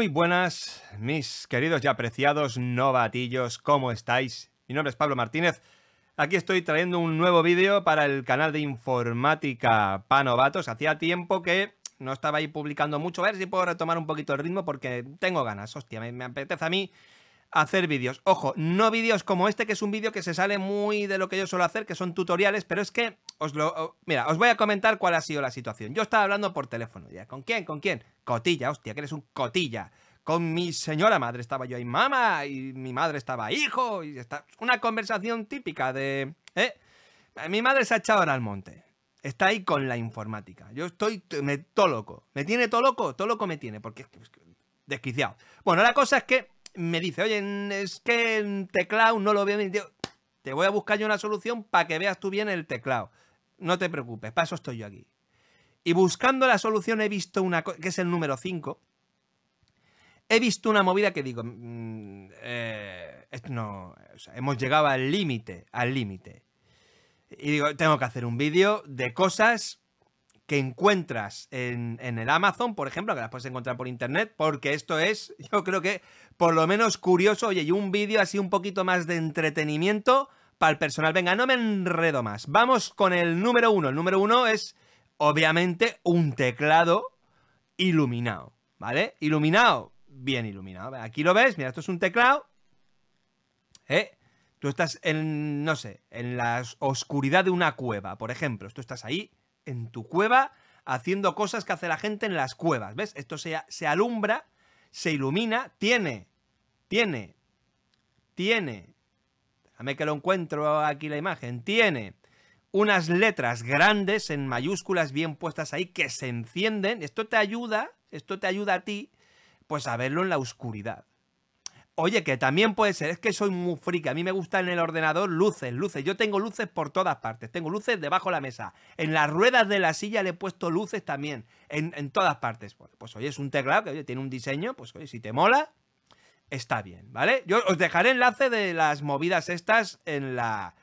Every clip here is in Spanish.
Muy buenas, mis queridos y apreciados novatillos, ¿cómo estáis? Mi nombre es Pablo Martínez. Aquí estoy trayendo un nuevo vídeo para el canal de informática para novatos. Hacía tiempo que no estaba ahí publicando mucho. A ver si puedo retomar un poquito el ritmo porque tengo ganas. Hostia, me apetece a mí hacer vídeos. Ojo, no vídeos como este, que es un vídeo que se sale muy de lo que yo suelo hacer, que son tutoriales, pero es que os mira, os voy a comentar cuál ha sido la situación. Yo estaba hablando por teléfono ¿Con quién? ¿Con quién? Cotilla, hostia, que eres un cotilla. Con mi señora madre estaba yo ahí, mamá, y mi madre estaba hijo, y está. Una conversación típica de. ¿eh? Mi madre se ha echado en al monte. Está ahí con la informática. Yo estoy me, todo loco. ¿Me tiene todo loco? Todo loco me tiene, porque es desquiciado. Bueno, la cosa es que me dice, oye, es que el teclado no lo veo. Te voy a buscar yo una solución para que veas tú bien el teclado no te preocupes, paso eso estoy yo aquí. Y buscando la solución he visto una que es el número 5. He visto una movida que digo, mm, eh, no, hemos llegado al límite, al límite. Y digo, tengo que hacer un vídeo de cosas que encuentras en, en, el Amazon, por ejemplo, que las puedes encontrar por internet, porque esto es, yo creo que, por lo menos curioso, oye, y un vídeo así un poquito más de entretenimiento para el personal. Venga, no me enredo más. Vamos con el número uno. El número uno es, obviamente, un teclado iluminado, ¿vale? Iluminado, bien iluminado. Aquí lo ves, mira, esto es un teclado. ¿Eh? Tú estás en, no sé, en la oscuridad de una cueva, por ejemplo. Tú estás ahí, en tu cueva, haciendo cosas que hace la gente en las cuevas, ¿ves? Esto se, se alumbra, se ilumina, tiene, tiene, tiene a que lo encuentro aquí la imagen, tiene unas letras grandes en mayúsculas bien puestas ahí que se encienden. Esto te ayuda, esto te ayuda a ti, pues a verlo en la oscuridad. Oye, que también puede ser, es que soy muy friki, a mí me gustan en el ordenador luces, luces. Yo tengo luces por todas partes, tengo luces debajo de la mesa, en las ruedas de la silla le he puesto luces también, en, todas partes. Pues, pues, oye, es un teclado que tiene un diseño, pues oye, si te mola, está bien, ¿vale? Yo os dejaré enlace de las movidas estas en la...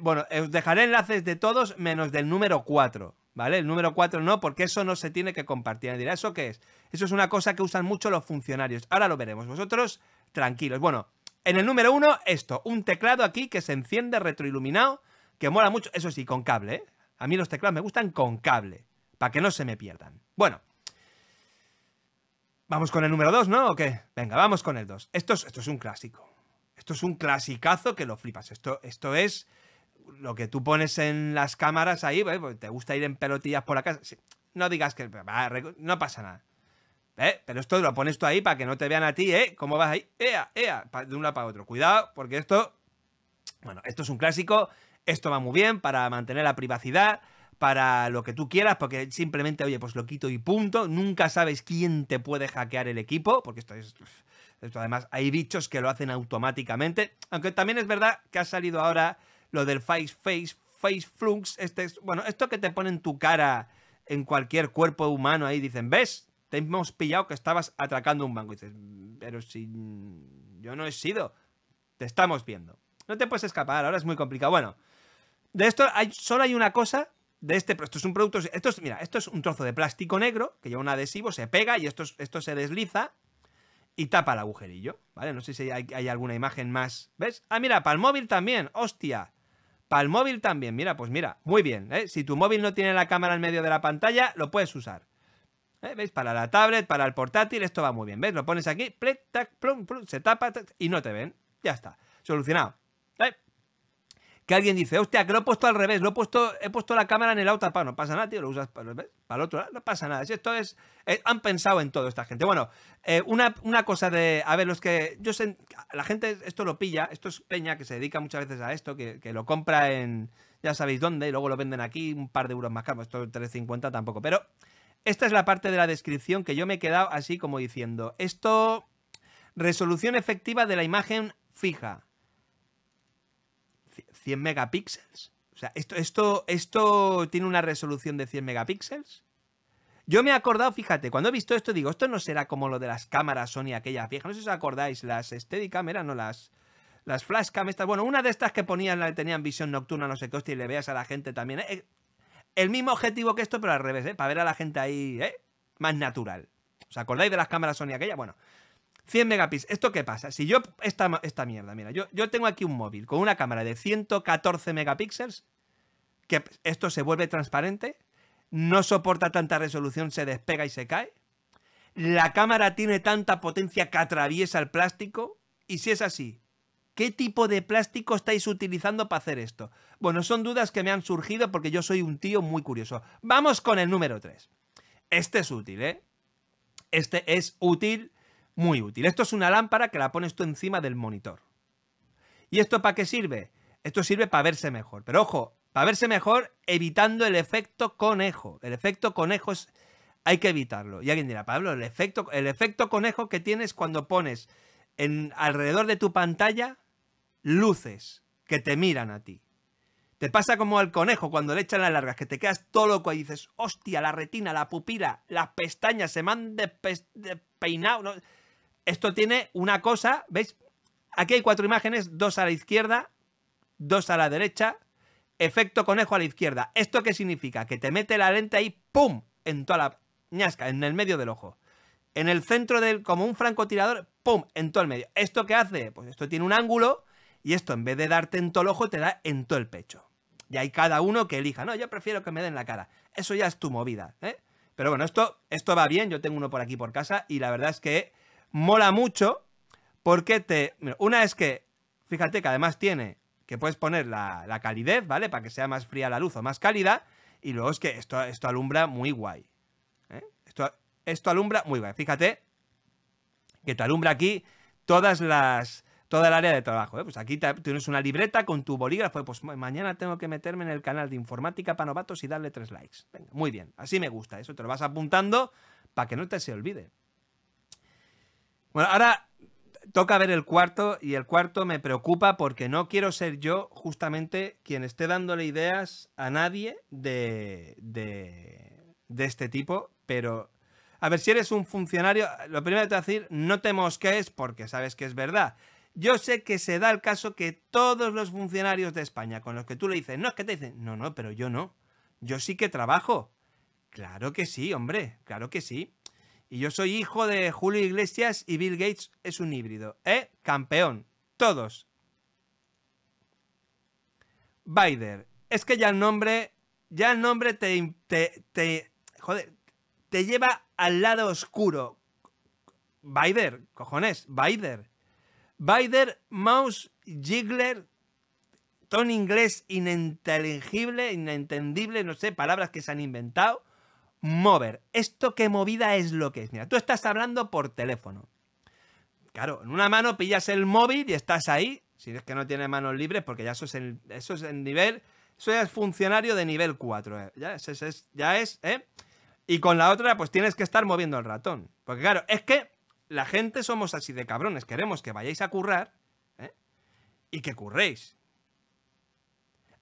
bueno, os dejaré enlaces de todos menos del número 4, ¿vale? El número 4 no, porque eso no se tiene que compartir. Dirá, ¿eso qué es? Eso es una cosa que usan mucho los funcionarios. Ahora lo veremos. Vosotros, tranquilos. Bueno, en el número 1, esto. Un teclado aquí que se enciende retroiluminado, que mola mucho. Eso sí, con cable, ¿eh? A mí los teclados me gustan con cable, para que no se me pierdan. Bueno... ¿Vamos con el número 2, no? ¿O qué? Venga, vamos con el 2. Esto es, esto es un clásico. Esto es un clasicazo que lo flipas. Esto, esto es lo que tú pones en las cámaras ahí, ¿eh? te gusta ir en pelotillas por la casa. No digas que no pasa nada. ¿Eh? Pero esto lo pones tú ahí para que no te vean a ti, ¿eh? ¿Cómo vas ahí? ¡Ea, ea! De un lado para otro. Cuidado, porque esto... Bueno, esto es un clásico. Esto va muy bien para mantener la privacidad para lo que tú quieras, porque simplemente, oye, pues lo quito y punto. Nunca sabes quién te puede hackear el equipo, porque esto es... Esto además hay bichos que lo hacen automáticamente. Aunque también es verdad que ha salido ahora lo del Face Face, Face Flux. Este bueno, esto que te ponen tu cara en cualquier cuerpo humano ahí, dicen, ¿ves? Te hemos pillado que estabas atracando un banco. Y dices, pero si yo no he sido, te estamos viendo. No te puedes escapar, ahora es muy complicado. Bueno, de esto hay, solo hay una cosa de este, esto es un producto, esto es, mira, esto es un trozo de plástico negro que lleva un adhesivo, se pega y esto, esto se desliza y tapa el agujerillo, ¿vale? No sé si hay, alguna imagen más, ¿ves? Ah, mira, para el móvil también, hostia, para el móvil también, mira, pues mira, muy bien, ¿eh? Si tu móvil no tiene la cámara en medio de la pantalla, lo puedes usar. ¿eh? ¿Veis? Para la tablet, para el portátil, esto va muy bien. ¿Veis? Lo pones aquí, se tapa y no te ven. Ya está. Solucionado que alguien dice, hostia, que lo he puesto al revés, lo he puesto, he puesto la cámara en el auto, no pasa nada, tío, lo usas para, el otro lado, no pasa nada. esto es, eh, han pensado en todo esta gente. Bueno, eh, una, cosa de, a ver, los que, yo sé, la gente esto lo pilla, esto es peña que se dedica muchas veces a esto, que, que lo compra en, ya sabéis dónde, y luego lo venden aquí un par de euros más caro, esto 3.50 tampoco, pero... Esta es la parte de la descripción que yo me he quedado así como diciendo, esto, resolución efectiva de la imagen fija, 100 megapíxeles. O sea, esto, esto, esto tiene una resolución de 100 megapíxeles. Yo me he acordado, fíjate, cuando he visto esto digo, esto no será como lo de las cámaras Sony aquella, viejas, no sé si os acordáis, las Steadicam eran, no las las flashcam estas, bueno, una de estas que ponían la tenían visión nocturna, no sé qué hostia, y le veas a la gente también, eh, eh, el mismo objetivo que esto, pero al revés, eh, para ver a la gente ahí, más natural. ¿Os acordáis de las cámaras Sony aquella? Bueno, 100 megapíxeles. ¿Esto qué pasa? Si yo, esta, esta mierda, mira, yo, yo tengo aquí un móvil con una cámara de 114 megapíxeles, que esto se vuelve transparente, no soporta tanta resolución, se despega y se cae. La cámara tiene tanta potencia que atraviesa el plástico. Y si es así, ¿Qué tipo de plástico estáis utilizando para hacer esto? Bueno, son dudas que me han surgido porque yo soy un tío muy curioso. Vamos con el número 3. Este es útil, ¿eh? Este es útil muy útil. Esto es una lámpara que la pones tú encima del monitor. ¿Y esto para qué sirve? Esto sirve para verse mejor. Pero ojo, para verse mejor evitando el efecto conejo. El efecto conejo es, hay que evitarlo. Y alguien dirá, Pablo, el efecto, el efecto conejo que tienes cuando pones en, alrededor de tu pantalla luces que te miran a ti. Te pasa como al conejo cuando le echan las largas, que te quedas todo loco y dices, hostia, la retina, la pupila, las pestañas se me han despeinado. Esto tiene una cosa, ¿veis? Aquí hay cuatro imágenes, dos a la izquierda, dos a la derecha, efecto conejo a la izquierda. ¿Esto qué significa? Que te mete la lente ahí, ¡pum! En toda la ñasca, en el medio del ojo. En el centro del, como un francotirador, ¡pum! En todo el medio. ¿Esto qué hace? Pues esto tiene un ángulo y esto en vez de darte en todo el ojo, te da en todo el pecho. Y hay cada uno que elija, no, yo prefiero que me den la cara. Eso ya es tu movida, ¿eh? Pero bueno, esto, esto va bien, yo tengo uno por aquí por casa y la verdad es que mola mucho porque te... Una es que, fíjate que además tiene que puedes poner la, calidez, ¿vale? Para que sea más fría la luz o más cálida. Y luego es que esto, esto alumbra muy guay. ¿eh? Esto, esto alumbra muy guay. Fíjate que te alumbra aquí todas las toda el área de trabajo. ¿eh? Pues aquí tienes una libreta con tu bolígrafo. Pues mañana tengo que meterme en el canal de informática para novatos y darle tres likes. Venga, muy bien. Así me gusta. Eso te lo vas apuntando para que no te se olvide. Bueno, ahora toca ver el cuarto y el cuarto me preocupa porque no quiero ser yo justamente quien esté dándole ideas a nadie de, este tipo, pero a ver si eres un funcionario, lo primero que te voy a decir, no te mosques porque sabes que es verdad. Yo sé que se da el caso que todos los funcionarios de España con los que tú le dices, no, es que te dicen, no, no, pero yo no, yo sí que trabajo. Claro que sí, hombre, claro que sí. Y yo soy hijo de Julio Iglesias y Bill Gates es un híbrido. ¿Eh? Campeón. Todos. Bider. Es que ya el nombre. Ya el nombre te. te, te joder. Te lleva al lado oscuro. Bider. Cojones. Bider. Bider, Mouse, Jiggler. Ton inglés ininteligible, inentendible, no sé, palabras que se han inventado mover. ¿Esto qué movida es lo que es? Mira, tú estás hablando por teléfono. Claro, en una mano pillas el móvil y estás ahí. Si es que no tienes manos libres, porque ya eso es el, eso es el nivel. Eso es funcionario de nivel 4. Eh. Ya, es, ya es, ¿eh? Y con la otra, pues tienes que estar moviendo el ratón. Porque claro, es que la gente somos así de cabrones. Queremos que vayáis a currar ¿eh? y que curréis.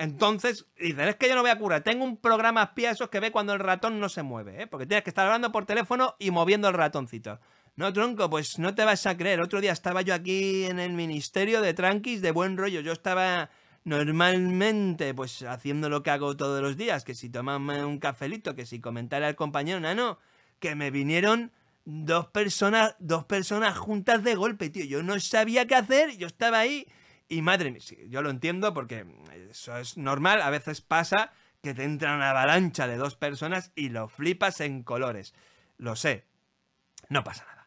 Entonces, dices, es que yo no voy a curar. Tengo un programa espía esos que ve cuando el ratón no se mueve, ¿eh? Porque tienes que estar hablando por teléfono y moviendo el ratoncito. No, tronco, pues no te vas a creer. Otro día estaba yo aquí en el ministerio de tranquis, de buen rollo. Yo estaba normalmente, pues haciendo lo que hago todos los días, que si tomarme un cafelito, que si comentara al compañero, no, que me vinieron dos personas, dos personas juntas de golpe, tío. Yo no sabía qué hacer, yo estaba ahí y madre mía, yo lo entiendo porque eso es normal, a veces pasa que te entra una avalancha de dos personas y lo flipas en colores. Lo sé, no pasa nada.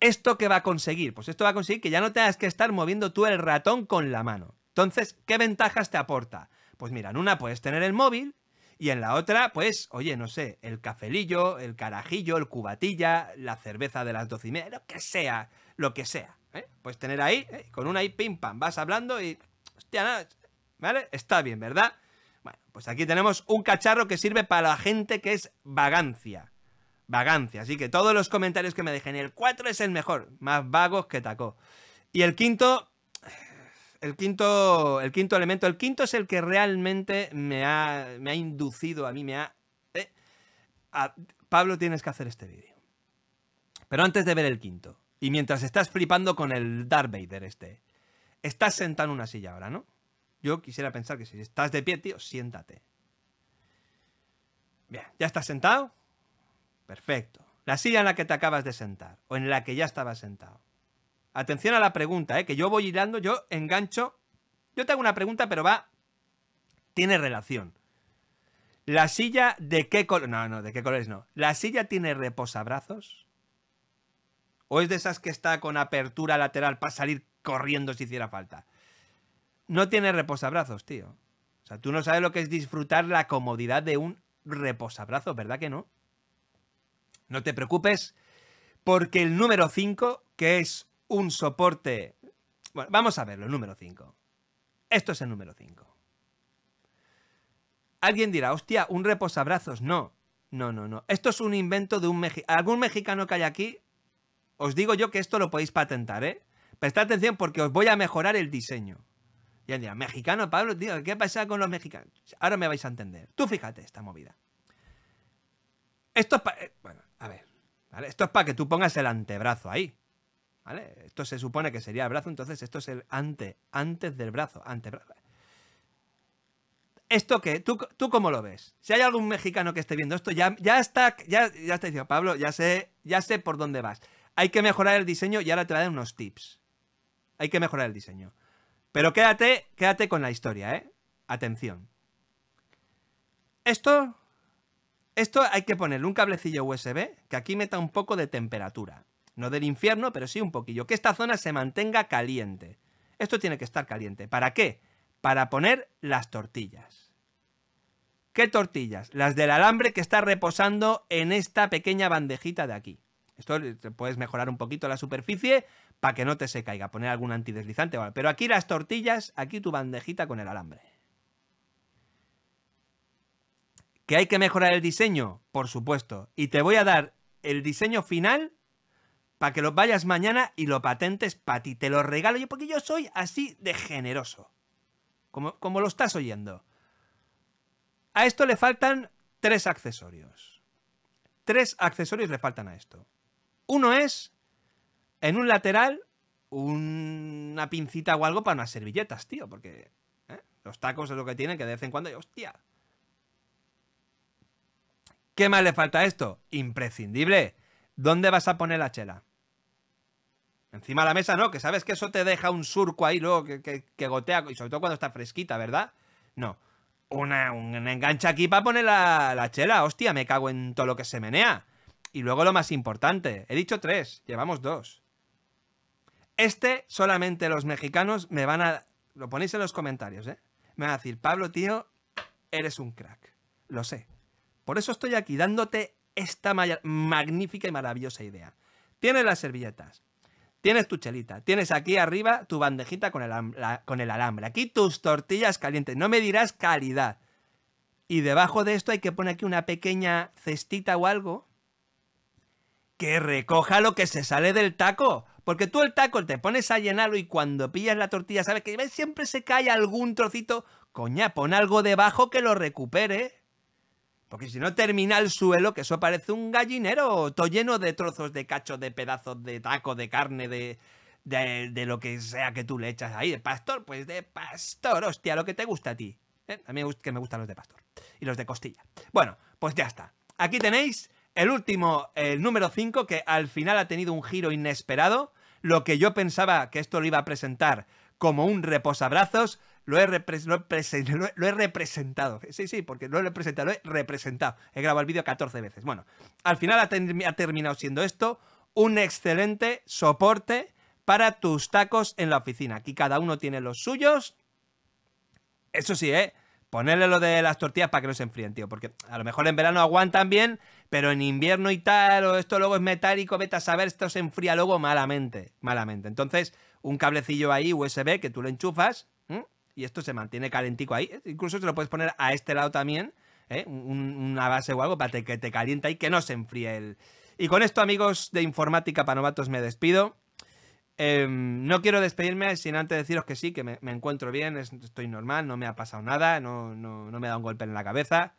¿Esto qué va a conseguir? Pues esto va a conseguir que ya no tengas que estar moviendo tú el ratón con la mano. Entonces, ¿qué ventajas te aporta? Pues mira, en una puedes tener el móvil y en la otra, pues, oye, no sé, el cafelillo, el carajillo, el cubatilla, la cerveza de las doce y media, lo que sea, lo que sea. ¿eh? Puedes Pues tener ahí, ¿eh? con una ahí, pim pam, vas hablando y. Hostia, nada. ¿Vale? Está bien, ¿verdad? Bueno, pues aquí tenemos un cacharro que sirve para la gente que es vagancia. Vagancia. Así que todos los comentarios que me dejen, el 4 es el mejor. Más vagos que tacó. Y el quinto. El quinto, el quinto elemento, el quinto es el que realmente me ha, me ha inducido a mí, me ha... ¿eh? Pablo, tienes que hacer este vídeo. Pero antes de ver el quinto, y mientras estás flipando con el Darth Vader este. Estás sentado en una silla ahora, ¿no? Yo quisiera pensar que si estás de pie, tío, siéntate. Bien, ¿ya estás sentado? Perfecto. La silla en la que te acabas de sentar, o en la que ya estabas sentado. Atención a la pregunta, ¿eh? que yo voy hilando, yo engancho. Yo te hago una pregunta, pero va. Tiene relación. ¿La silla de qué color? No, no, de qué colores no. ¿La silla tiene reposabrazos? ¿O es de esas que está con apertura lateral para salir corriendo si hiciera falta? No tiene reposabrazos, tío. O sea, tú no sabes lo que es disfrutar la comodidad de un reposabrazos, ¿verdad que no? No te preocupes, porque el número 5, que es un soporte... Bueno, vamos a verlo, el número 5. Esto es el número 5. Alguien dirá, hostia, un reposabrazos. No, no, no, no. Esto es un invento de un mexicano. Algún mexicano que hay aquí os digo yo que esto lo podéis patentar, ¿eh? Prestad atención porque os voy a mejorar el diseño. Y él dirá, mexicano, Pablo, tío, ¿qué pasa con los mexicanos? Ahora me vais a entender. Tú fíjate esta movida. Esto es para... Eh, bueno, a ver. Esto es para que tú pongas el antebrazo ahí. ¿Vale? Esto se supone que sería el brazo, entonces esto es el ante, antes del brazo, antebrazo. ¿Esto que... ¿Tú, ¿Tú cómo lo ves? Si hay algún mexicano que esté viendo esto, ya, ya está, ya, está diciendo, Pablo, ya sé, ya sé por dónde vas hay que mejorar el diseño y ahora te voy a dar unos tips. Hay que mejorar el diseño. Pero quédate, quédate con la historia, ¿eh? Atención. Esto, esto hay que ponerle un cablecillo USB que aquí meta un poco de temperatura. No del infierno, pero sí un poquillo. Que esta zona se mantenga caliente. Esto tiene que estar caliente. ¿Para qué? Para poner las tortillas. ¿Qué tortillas? Las del alambre que está reposando en esta pequeña bandejita de aquí. Esto puedes mejorar un poquito la superficie para que no te se caiga, poner algún antideslizante. Pero aquí las tortillas, aquí tu bandejita con el alambre. ¿Que hay que mejorar el diseño? Por supuesto. Y te voy a dar el diseño final para que lo vayas mañana y lo patentes para ti. Te lo regalo yo porque yo soy así de generoso. como lo estás oyendo. A esto le faltan tres accesorios. Tres accesorios le faltan a esto. Uno es en un lateral una pincita o algo para unas servilletas, tío, porque ¿eh? los tacos es lo que tienen, que de vez en cuando, hostia. ¿Qué más le falta a esto? Imprescindible. ¿Dónde vas a poner la chela? Encima de la mesa no, que sabes que eso te deja un surco ahí luego que, gotea, y sobre todo cuando está fresquita, ¿verdad? No. Una, un enganche aquí para poner la, la chela, hostia, me cago en todo lo que se menea. Y luego lo más importante, he dicho tres, llevamos dos. Este solamente los mexicanos me van a... Lo ponéis en los comentarios, ¿eh? Me van a decir, Pablo, tío, eres un crack. Lo sé. Por eso estoy aquí dándote esta magnífica y maravillosa idea. Tienes las servilletas, tienes tu chelita, tienes aquí arriba tu bandejita con el, con el alambre, aquí tus tortillas calientes, no me dirás calidad. Y debajo de esto hay que poner aquí una pequeña cestita o algo que recoja lo que se sale del taco. Porque tú el taco te pones a llenarlo y cuando pillas la tortilla sabes que siempre se cae algún trocito. Coña, pon algo debajo que lo recupere. Porque si no termina el suelo, que eso parece un gallinero, todo lleno de trozos, de cacho, de pedazos, de taco, de carne, de, de, lo que sea que tú le echas ahí. De pastor, pues de pastor, hostia, lo que te gusta a ti. ¿eh? A mí me gustan los de pastor y los de costilla. Bueno, pues ya está. Aquí tenéis el último, el número 5, que al final ha tenido un giro inesperado. Lo que yo pensaba que esto lo iba a presentar como un reposabrazos, lo he, lo, representado. Sí, sí, porque lo he representado, lo he representado. He grabado el vídeo 14 veces. Bueno, al final ha, terminado siendo esto un excelente soporte para tus tacos en la oficina. Aquí cada uno tiene los suyos. Eso sí, ¿eh? Ponerle lo de las tortillas para que no se enfríen, tío, porque a lo mejor en verano aguantan bien, pero en invierno y tal, o esto luego es metálico, vete a saber, esto se enfría luego malamente, malamente. Entonces, un cablecillo ahí USB que tú lo enchufas y esto se mantiene calentico ahí. Eh, incluso te lo puedes poner a este lado también, ¿eh? una base o algo para que te caliente ahí, que no se enfríe el... Y con esto, amigos de Informática para Novatos, me despido. Em, no quiero despedirme sin antes deciros que sí, que me, encuentro bien, estoy normal, no me ha pasado nada, no, me ha dado un golpe en la cabeza,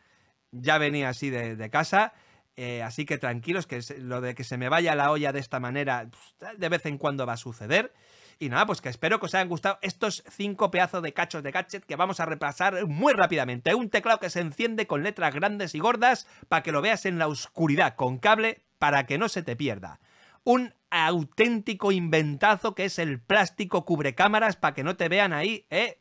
ya venía así de casa eh, así que tranquilos, que lo de que se me vaya la olla de esta manera pues, de vez en cuando va a suceder. Y nada, pues que espero que os hayan gustado estos cinco pedazos de cachos de gadget que vamos a repasar muy rápidamente. Un teclado que se enciende con letras grandes y gordas para que lo veas en la oscuridad, con cable para que no se te pierda. Un auténtico inventazo que es el plástico cubrecámaras para que no te vean ahí, ¿eh?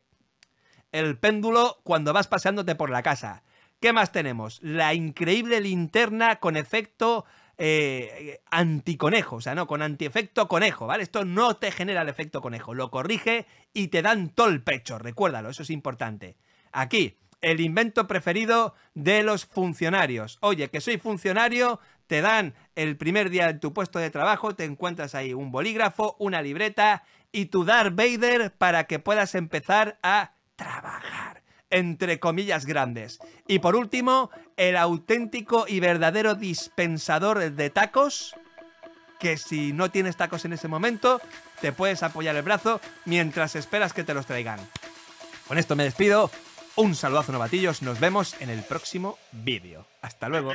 El péndulo cuando vas paseándote por la casa. ¿Qué más tenemos? La increíble linterna con efecto eh, anticonejo, o sea, no, con antiefecto conejo, ¿vale? Esto no te genera el efecto conejo, lo corrige y te dan todo el pecho, recuérdalo, eso es importante. Aquí, el invento preferido de los funcionarios. Oye, que soy funcionario, te dan el primer día de tu puesto de trabajo, te encuentras ahí un bolígrafo, una libreta y tu Darth Vader para que puedas empezar a trabajar entre comillas grandes. Y por último, el auténtico y verdadero dispensador de tacos, que si no tienes tacos en ese momento, te puedes apoyar el brazo mientras esperas que te los traigan. Con esto me despido. Un saludazo novatillos, nos vemos en el próximo vídeo. Hasta luego.